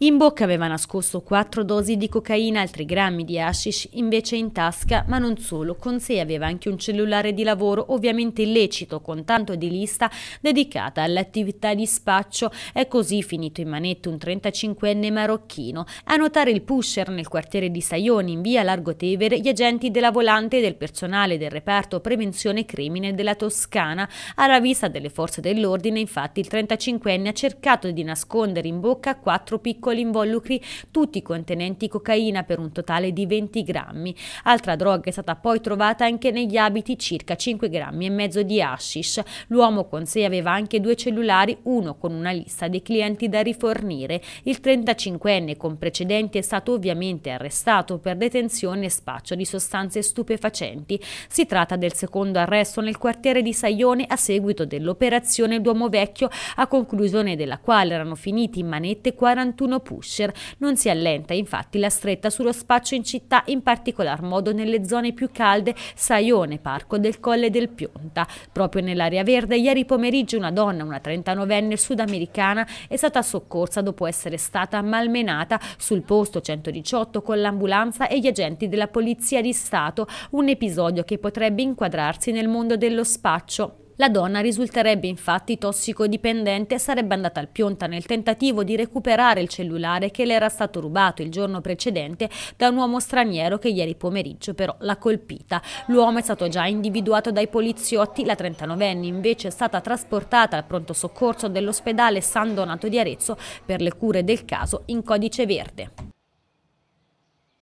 In bocca aveva nascosto quattro dosi di cocaina, altri grammi di hashish invece in tasca, ma non solo, con sé aveva anche un cellulare di lavoro ovviamente illecito con tanto di lista dedicata all'attività di spaccio. È così finito in manette un 35enne marocchino. A notare il pusher nel quartiere di Saioni in via Largo Tevere, gli agenti della volante e del personale del reparto prevenzione crimine della Toscana. Alla vista delle forze dell'ordine infatti il 35enne ha cercato di nascondere in bocca quattro piccoli piccoli involucri, tutti contenenti cocaina per un totale di 20 grammi. Altra droga è stata poi trovata anche negli abiti, circa 5 grammi e mezzo di hashish. L'uomo con sé aveva anche due cellulari, uno con una lista dei clienti da rifornire. Il 35enne con precedenti è stato ovviamente arrestato per detenzione e spaccio di sostanze stupefacenti. Si tratta del secondo arresto nel quartiere di Saione a seguito dell'operazione Duomo Vecchio, a conclusione della quale erano finiti in manette 41 uno pusher. Non si allenta infatti la stretta sullo spaccio in città, in particolar modo nelle zone più calde Saione, Parco del Colle del Pionta. Proprio nell'area verde ieri pomeriggio una donna, una 39enne sudamericana, è stata soccorsa dopo essere stata malmenata sul posto 118 con l'ambulanza e gli agenti della Polizia di Stato, un episodio che potrebbe inquadrarsi nel mondo dello spaccio. La donna risulterebbe infatti tossicodipendente e sarebbe andata al Pionta nel tentativo di recuperare il cellulare che le era stato rubato il giorno precedente da un uomo straniero che ieri pomeriggio però l'ha colpita. L'uomo è stato già individuato dai poliziotti, la 39enne invece è stata trasportata al pronto soccorso dell'ospedale San Donato di Arezzo per le cure del caso in codice verde.